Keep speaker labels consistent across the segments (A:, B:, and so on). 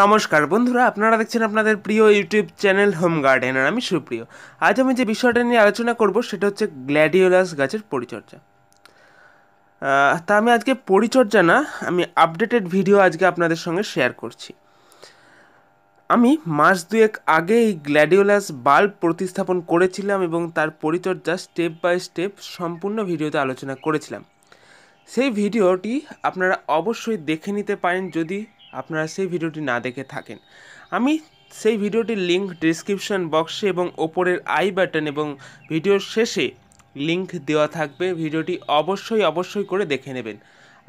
A: নমস্কার বন্ধুরা আপনারা দেখছেন আপনাদের প্রিয় ইউটিউব চ্যানেল হোম গার্ডেন আর আমি সুপ্রিয় আজ আমি যে বিষয়টা নিয়ে আলোচনা করব সেটা হচ্ছে গ্ল্যাডিওলাস গাছের পরিচর্যা তা আমি আজকে পরিচর্যা না আমি আপডেটেড ভিডিও আজকে আপনাদের সঙ্গে শেয়ার করছি আমি মাস দুয়েক আগে এই গ্ল্যাডিওলাস বাল্ব প্রতিস্থাপন করেছিলাম এবং তার পরিচর্যা স্টেপ বাই স্টেপ সম্পূর্ণ ভিডিওতে আলোচনা করেছিলাম সেই ভিডিওটি আপনারা অবশ্যই দেখে নিতে পারেন যদি আপনারা সেই ভিডিওটি না দেখে থাকেন আমি সেই ভিডিওটির লিঙ্ক ডিসক্রিপশন বক্সে এবং ওপরের আই বাটন এবং ভিডিওর শেষে লিঙ্ক দেওয়া থাকবে ভিডিওটি অবশ্যই অবশ্যই করে দেখে নেবেন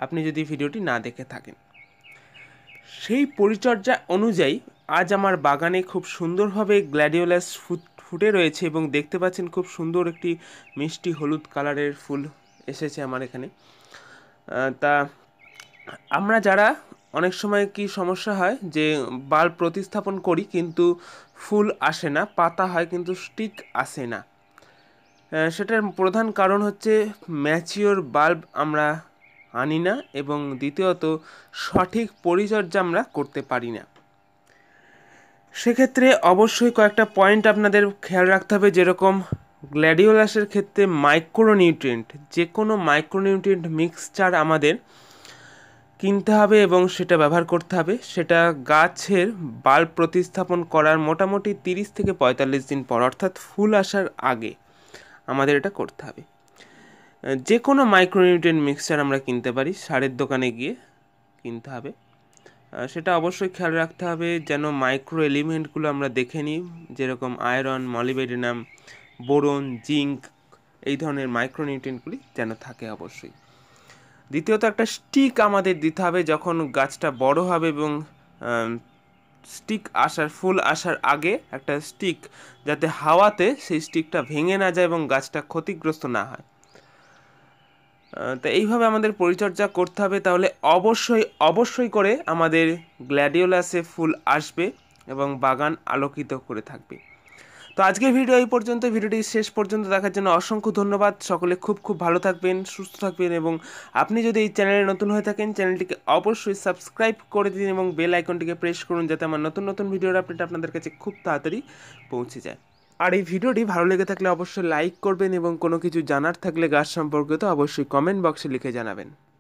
A: আপনি যদি ভিডিওটি না দেখে থাকেন সেই পরিচর্যা অনুযায়ী আজ আমার বাগানে খুব সুন্দরভাবে গ্ল্যাডিওলাস ফুটে রয়েছে এবং দেখতে পাচ্ছেন খুব সুন্দর একটি মিষ্টি হলুদ কালারের ফুল এসেছে আমার এখানে তা আমরা যারা অনেক সময় কি সমস্যা হয় যে বাল্ব প্রতিস্থাপন করি কিন্তু ফুল আসে না পাতা হয় কিন্তু স্টিক আসে না সেটার প্রধান কারণ হচ্ছে ম্যাচিওর বাল্ব আমরা আনি না এবং দ্বিতীয়ত সঠিক পরিচর্যা আমরা করতে পারি না সেক্ষেত্রে অবশ্যই কয়েকটা পয়েন্ট আপনাদের খেয়াল রাখতে হবে যেরকম গ্ল্যাডিওলাসের ক্ষেত্রে মাইক্রোনিউট্রিয়েন্ট যে কোনো মাইক্রোনিউট্রিয়েন্ট মিক্সচার আমাদের কিনতে হবে এবং সেটা ব্যবহার করতে হবে সেটা গাছের বাল্ব প্রতিস্থাপন করার মোটামুটি তিরিশ থেকে পঁয়তাল্লিশ দিন পর অর্থাৎ ফুল আসার আগে আমাদের এটা করতে হবে যে কোনো মাইক্রোনিউট্রেন মিক্সচার আমরা কিনতে পারি সারের দোকানে গিয়ে কিনতে হবে সেটা অবশ্যই খেয়াল রাখতে হবে যেন মাইক্রো এলিমেন্টগুলো আমরা দেখে নিই যেরকম আয়রন মলিবেডিনাম বোরন জিঙ্ক এই ধরনের মাইক্রোনিউট্রেনগুলি যেন থাকে অবশ্যই দ্বিতীয়ত একটা স্টিক আমাদের দিতে হবে যখন গাছটা বড় হবে এবং স্টিক আসার ফুল আসার আগে একটা স্টিক যাতে হাওয়াতে সেই স্টিকটা ভেঙে না যায় এবং গাছটা ক্ষতিগ্রস্ত না হয় তো এইভাবে আমাদের পরিচর্যা করতে হবে তাহলে অবশ্যই অবশ্যই করে আমাদের গ্ল্যাডিওলাসে ফুল আসবে এবং বাগান আলোকিত করে থাকবে তো আজকের ভিডিও এই পর্যন্ত ভিডিওটি শেষ পর্যন্ত দেখার জন্য অসংখ্য ধন্যবাদ সকলে খুব খুব ভালো থাকবেন সুস্থ থাকবেন এবং আপনি যদি এই চ্যানেলে নতুন হয়ে থাকেন চ্যানেলটিকে অবশ্যই সাবস্ক্রাইব করে দিন এবং বেল আইকনটিকে প্রেস করুন যাতে আমার নতুন নতুন ভিডিওর আপডেট আপনাদের কাছে খুব তাড়াতাড়ি পৌঁছে যায় আর এই ভিডিওটি ভালো লেগে থাকলে অবশ্যই লাইক করবেন এবং কোনো কিছু জানার থাকলে গাছ তো অবশ্যই কমেন্ট বক্সে লিখে জানাবেন